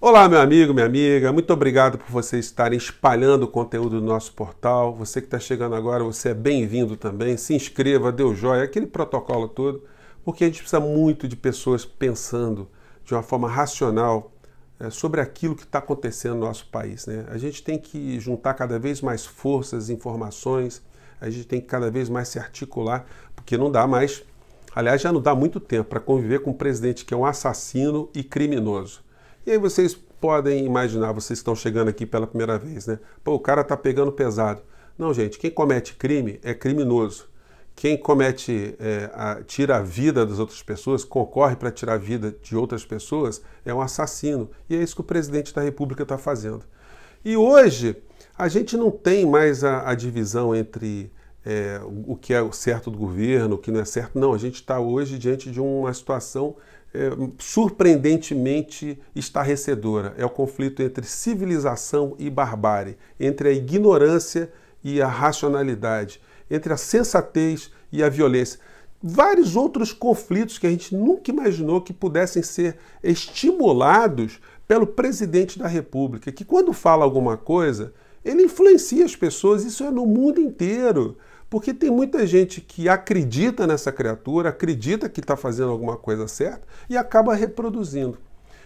Olá, meu amigo, minha amiga, muito obrigado por vocês estarem espalhando o conteúdo do nosso portal. Você que está chegando agora, você é bem-vindo também. Se inscreva, dê o joia, aquele protocolo todo, porque a gente precisa muito de pessoas pensando de uma forma racional é, sobre aquilo que está acontecendo no nosso país. Né? A gente tem que juntar cada vez mais forças, informações, a gente tem que cada vez mais se articular, porque não dá mais. Aliás, já não dá muito tempo para conviver com um presidente que é um assassino e criminoso e aí vocês podem imaginar, vocês estão chegando aqui pela primeira vez, né? Pô, o cara tá pegando pesado. Não, gente, quem comete crime é criminoso. Quem comete, é, a, tira a vida das outras pessoas, concorre para tirar a vida de outras pessoas, é um assassino. E é isso que o presidente da República está fazendo. E hoje, a gente não tem mais a, a divisão entre é, o que é certo do governo, o que não é certo. Não, a gente está hoje diante de uma situação é, surpreendentemente estarrecedora. É o conflito entre civilização e barbárie, entre a ignorância e a racionalidade, entre a sensatez e a violência. Vários outros conflitos que a gente nunca imaginou que pudessem ser estimulados pelo presidente da República, que quando fala alguma coisa, ele influencia as pessoas, isso é no mundo inteiro. Porque tem muita gente que acredita nessa criatura, acredita que está fazendo alguma coisa certa e acaba reproduzindo.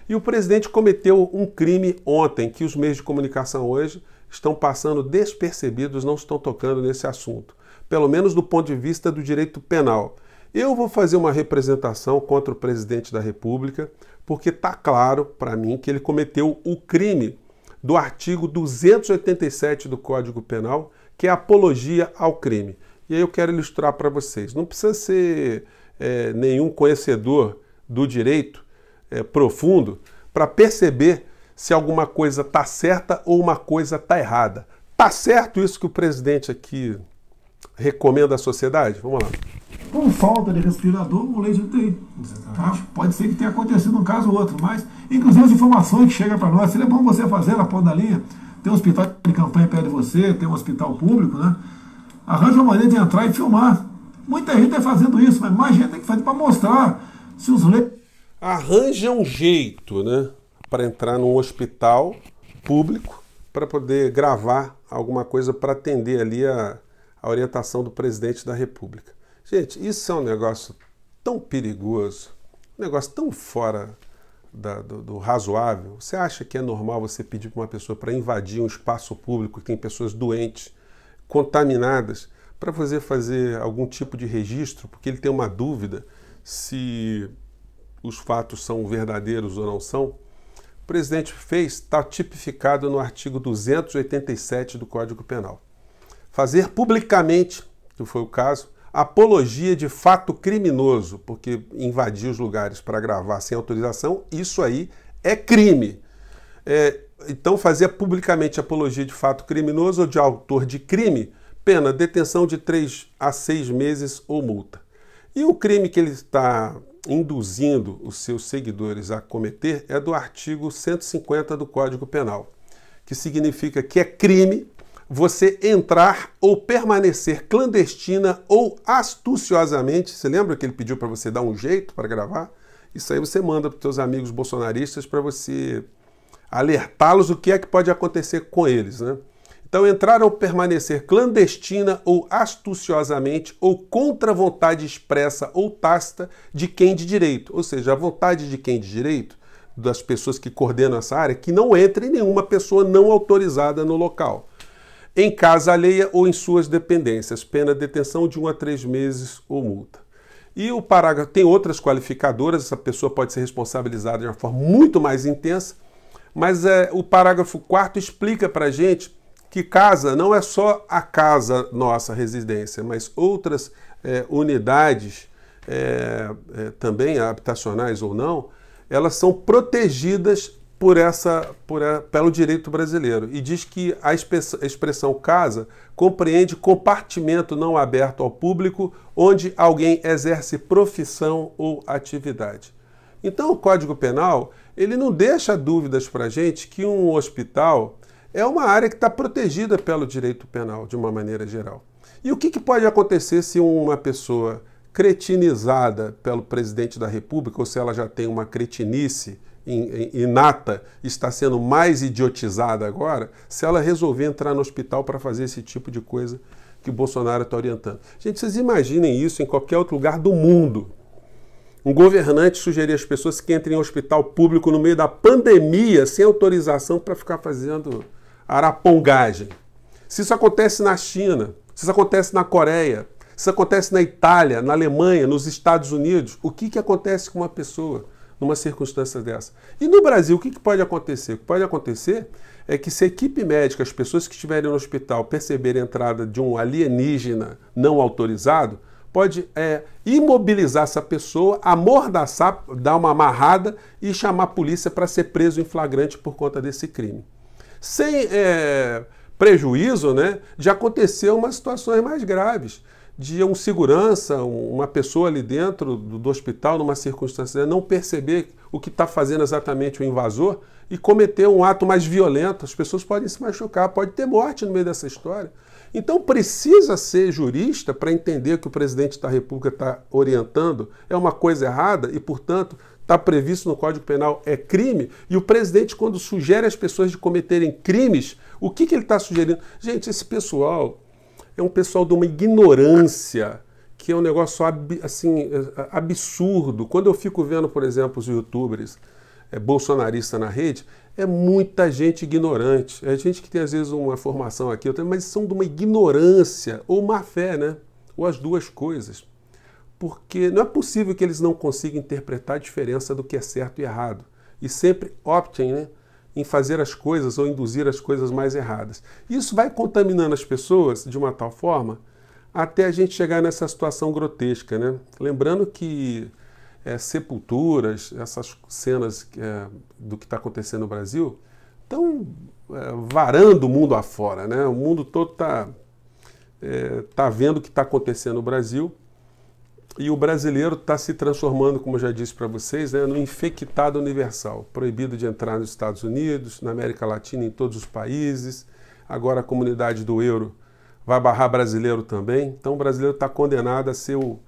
E o presidente cometeu um crime ontem que os meios de comunicação hoje estão passando despercebidos, não estão tocando nesse assunto, pelo menos do ponto de vista do direito penal. Eu vou fazer uma representação contra o presidente da República, porque está claro para mim que ele cometeu o crime do artigo 287 do Código Penal, que é apologia ao crime. E aí eu quero ilustrar para vocês. Não precisa ser é, nenhum conhecedor do direito é, profundo para perceber se alguma coisa está certa ou uma coisa está errada. Está certo isso que o presidente aqui recomenda à sociedade? Vamos lá. Com falta de respirador, o leite UTI. Tá? Pode ser que tenha acontecido um caso ou outro, mas, inclusive, as informações que chegam para nós, seria bom você fazer na ponta da linha tem um hospital de campanha perto de você, tem um hospital público, né? Arranja uma maneira de entrar e filmar. Muita gente é fazendo isso, mas mais gente tem que fazer para mostrar se os leitos. Arranja um jeito, né? Para entrar num hospital público para poder gravar alguma coisa para atender ali a, a orientação do presidente da República. Gente, isso é um negócio tão perigoso, um negócio tão fora da, do, do, razoável? Você acha que é normal você pedir para uma pessoa para invadir um espaço público que tem pessoas doentes, contaminadas, para fazer fazer algum tipo de registro, porque ele tem uma dúvida se os fatos são verdadeiros ou não são? O presidente fez está tipificado no artigo 287 do Código Penal. Fazer publicamente, que foi o caso, apologia de fato criminoso, porque invadir os lugares para gravar sem autorização, isso aí é crime. É, então, fazer publicamente apologia de fato criminoso ou de autor de crime, pena detenção de três a seis meses ou multa. E o crime que ele está induzindo os seus seguidores a cometer é do artigo 150 do Código Penal, que significa que é crime você entrar ou permanecer clandestina ou astuciosamente. Você lembra que ele pediu para você dar um jeito para gravar? Isso aí você manda para os seus amigos bolsonaristas para você alertá-los o que é que pode acontecer com eles, né? Então, entrar ou permanecer clandestina ou astuciosamente ou contra a vontade expressa ou tácita de quem de direito, ou seja, a vontade de quem de direito, das pessoas que coordenam essa área, que não entre nenhuma pessoa não autorizada no local em casa alheia ou em suas dependências, pena de detenção de um a três meses ou multa. E o parágrafo tem outras qualificadoras, essa pessoa pode ser responsabilizada de uma forma muito mais intensa, mas é, o parágrafo 4 explica para a gente que casa não é só a casa nossa residência, mas outras é, unidades, é, é, também habitacionais ou não, elas são protegidas por essa, por a, pelo direito brasileiro e diz que a expressão casa compreende compartimento não aberto ao público onde alguém exerce profissão ou atividade. Então o Código Penal ele não deixa dúvidas para gente que um hospital é uma área que está protegida pelo direito penal de uma maneira geral. E o que, que pode acontecer se uma pessoa cretinizada pelo presidente da República ou se ela já tem uma cretinice inata está sendo mais idiotizada agora, se ela resolver entrar no hospital para fazer esse tipo de coisa que o Bolsonaro está orientando. Gente, vocês imaginem isso em qualquer outro lugar do mundo. Um governante sugerir às pessoas que entrem em hospital público no meio da pandemia sem autorização para ficar fazendo arapongagem. Se isso acontece na China, se isso acontece na Coreia, se isso acontece na Itália, na Alemanha, nos Estados Unidos, o que, que acontece com uma pessoa numa circunstância dessa. E no Brasil, o que, que pode acontecer? O que pode acontecer é que se a equipe médica, as pessoas que estiverem no hospital, perceberem a entrada de um alienígena não autorizado, pode é, imobilizar essa pessoa, amordaçar, dar uma amarrada e chamar a polícia para ser preso em flagrante por conta desse crime. Sem é, prejuízo né, de acontecer umas situações mais graves de um segurança, uma pessoa ali dentro do, hospital, numa circunstância, não perceber o que está fazendo exatamente o invasor e cometer um ato mais violento. As pessoas podem se machucar, pode ter morte no meio dessa história. Então precisa ser jurista para entender que o presidente da República está orientando é uma coisa errada e, portanto, está previsto no Código Penal é crime, e o presidente, quando sugere às pessoas de cometerem crimes, o que, que ele está sugerindo? Gente, esse pessoal é um pessoal de uma ignorância que é um negócio ab, assim, é, é, absurdo. Quando eu fico vendo, por exemplo, os youtubers é, bolsonaristas na rede, é muita gente ignorante. É gente que tem às vezes uma formação aqui, outra, mas são de uma ignorância ou má fé, né? Ou as duas coisas. Porque não é possível que eles não consigam interpretar a diferença do que é certo e errado. E sempre optem, né? em fazer as coisas ou induzir as coisas mais erradas. Isso vai contaminando as pessoas de uma tal forma até a gente chegar nessa situação grotesca, né? Lembrando que é, sepulturas, essas cenas é, do que está acontecendo no Brasil, estão é, eh, varando o mundo afora, né? O mundo todo está é, tá vendo o que está acontecendo no Brasil e o brasileiro está se transformando, como eu já disse para vocês, né, no infectado universal, proibido de entrar nos Estados Unidos, na América Latina, em todos os países. Agora a comunidade do euro vai barrar brasileiro também. Então o brasileiro está condenado a ser o,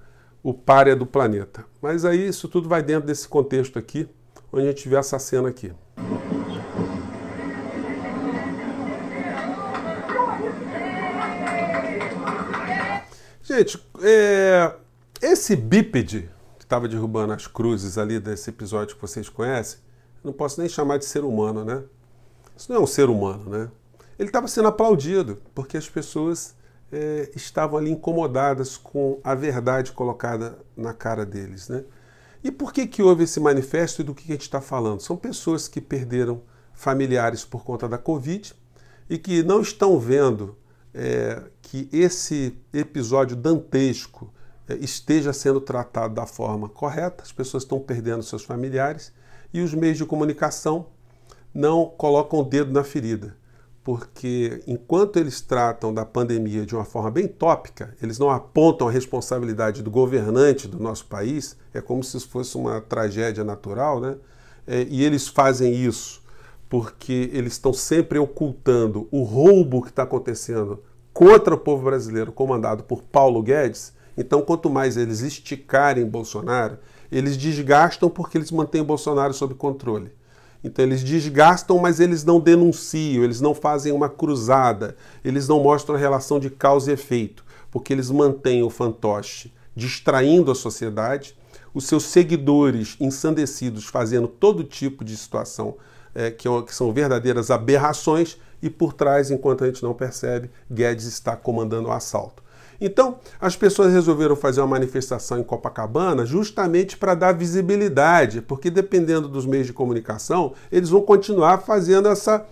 o párea do planeta. Mas aí isso tudo vai dentro desse contexto aqui, onde a gente vê essa cena aqui. Gente, é, esse bípede que estava derrubando as cruzes ali desse episódio que vocês conhecem, não posso nem chamar de ser humano, né? Isso não é um ser humano, né? Ele estava sendo aplaudido porque as pessoas é, estavam ali incomodadas com a verdade colocada na cara deles, né? E por que, que houve esse manifesto e do que, que a gente está falando? São pessoas que perderam familiares por conta da Covid e que não estão vendo é, que esse episódio dantesco eh, esteja sendo tratado da forma correta, as pessoas estão perdendo seus familiares e os meios de comunicação não colocam o dedo na ferida, porque enquanto eles tratam da pandemia de uma forma bem tópica, eles não apontam a responsabilidade do governante do nosso país, é como se isso fosse uma tragédia natural, né? É, e eles fazem isso porque eles estão sempre ocultando o roubo que está acontecendo contra o povo brasileiro, comandado por Paulo Guedes, então, quanto mais eles esticarem Bolsonaro, eles desgastam porque eles mantêm Bolsonaro sob controle. Então, eles desgastam, mas eles não denunciam, eles não fazem uma cruzada, eles não mostram a relação de causa e efeito, porque eles mantêm o fantoche distraindo a sociedade, os seus seguidores ensandecidos fazendo todo tipo de situação é, que, é que são verdadeiras aberrações, e por trás, enquanto a gente não percebe, Guedes está comandando o assalto. Então, as pessoas resolveram fazer uma manifestação em Copacabana justamente para dar visibilidade, porque dependendo dos meios de comunicação, eles vão continuar fazendo essa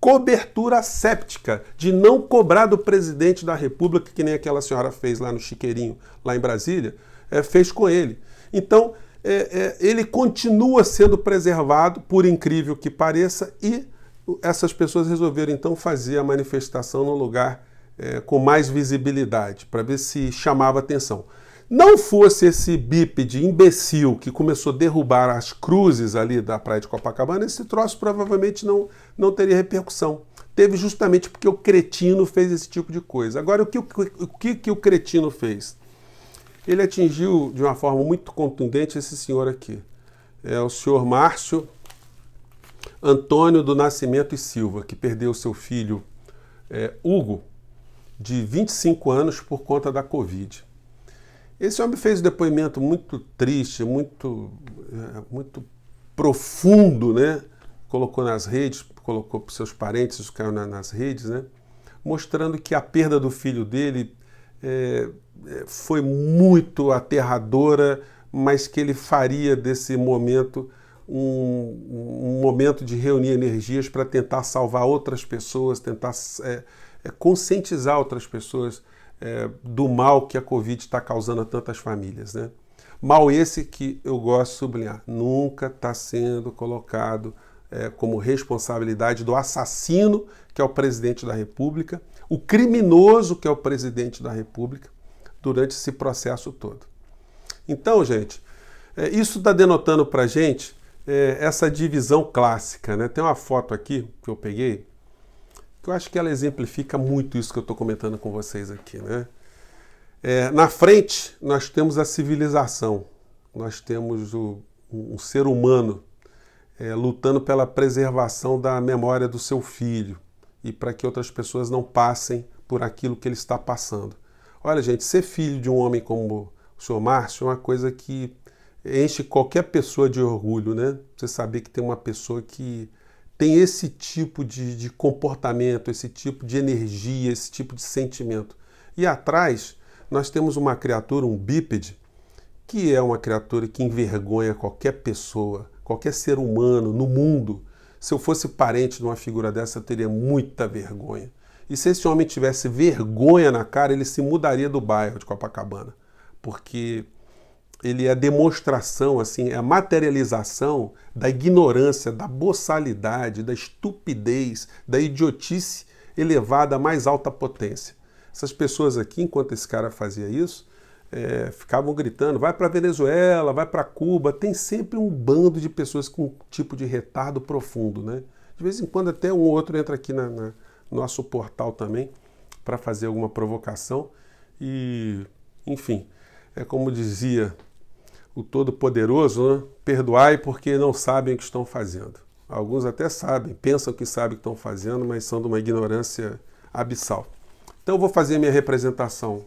cobertura séptica de não cobrar do presidente da República, que nem aquela senhora fez lá no Chiqueirinho, lá em Brasília, é, fez com ele. Então, é, é, ele continua sendo preservado, por incrível que pareça, e essas pessoas resolveram então fazer a manifestação no lugar é, com mais visibilidade, para ver se chamava atenção. Não fosse esse bípede imbecil que começou a derrubar as cruzes ali da praia de Copacabana, esse troço provavelmente não, não teria repercussão. Teve justamente porque o cretino fez esse tipo de coisa. Agora, o que o, que, que o cretino fez? Ele atingiu de uma forma muito contundente esse senhor aqui. É o senhor Márcio Antônio do Nascimento e Silva, que perdeu seu filho é, Hugo de 25 anos por conta da Covid. Esse homem fez um depoimento muito triste, muito, é, muito profundo, né? Colocou nas redes, colocou para seus parentes, isso caiu na, nas redes, né? Mostrando que a perda do filho dele é, foi muito aterradora, mas que ele faria desse momento um, um momento de reunir energias para tentar salvar outras pessoas, tentar é, é, conscientizar outras pessoas é, do mal que a Covid está causando a tantas famílias. Né? Mal esse que eu gosto de sublinhar, nunca está sendo colocado é, como responsabilidade do assassino, que é o presidente da República, o criminoso, que é o presidente da República, durante esse processo todo. Então, gente, é, isso está denotando para gente é, essa divisão clássica. Né? Tem uma foto aqui que eu peguei eu acho que ela exemplifica muito isso que eu estou comentando com vocês aqui, né? É, na frente, nós temos a civilização, nós temos o, um ser humano é, lutando pela preservação da memória do seu filho e para que outras pessoas não passem por aquilo que ele está passando. Olha, gente, ser filho de um homem como o senhor Márcio é uma coisa que enche qualquer pessoa de orgulho, né? Você saber que tem uma pessoa que tem esse tipo de, de comportamento, esse tipo de energia, esse tipo de sentimento. E atrás nós temos uma criatura, um bípede, que é uma criatura que envergonha qualquer pessoa, qualquer ser humano no mundo. Se eu fosse parente de uma figura dessa, eu teria muita vergonha. E se esse homem tivesse vergonha na cara, ele se mudaria do bairro de Copacabana, porque ele é a demonstração, assim, é a materialização da ignorância, da boçalidade, da estupidez, da idiotice elevada à mais alta potência. Essas pessoas aqui, enquanto esse cara fazia isso, é, ficavam gritando: vai para Venezuela, vai para Cuba. Tem sempre um bando de pessoas com um tipo de retardo profundo, né? De vez em quando até um outro entra aqui na, na nosso portal também para fazer alguma provocação e, enfim, é como dizia o Todo-Poderoso, né? perdoai porque não sabem o que estão fazendo. Alguns até sabem, pensam que sabem o que estão fazendo, mas são de uma ignorância abissal. Então eu vou fazer minha representação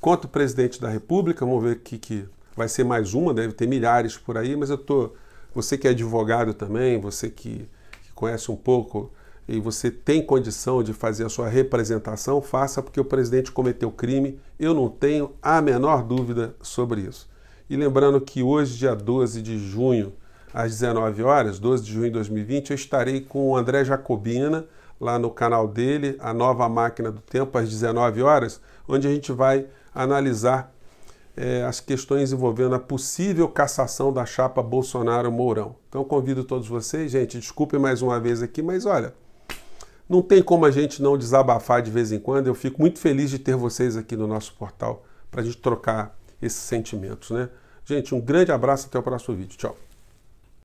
contra o presidente da República, vamos ver aqui que vai ser mais uma, deve ter milhares por aí, mas eu tô, você que é advogado também, você que, que conhece um pouco e você tem condição de fazer a sua representação, faça porque o presidente cometeu crime, eu não tenho a menor dúvida sobre isso. E lembrando que hoje, dia 12 de junho, às 19 horas, 12 de junho de 2020, eu estarei com o André Jacobina, lá no canal dele, A Nova Máquina do Tempo, às 19 horas, onde a gente vai analisar eh, as questões envolvendo a possível cassação da chapa Bolsonaro-Mourão. Então convido todos vocês, gente, desculpem mais uma vez aqui, mas olha, não tem como a gente não desabafar de vez em quando. Eu fico muito feliz de ter vocês aqui no nosso portal para a gente trocar esses sentimentos, né? Gente, um grande abraço até o próximo vídeo. Tchau.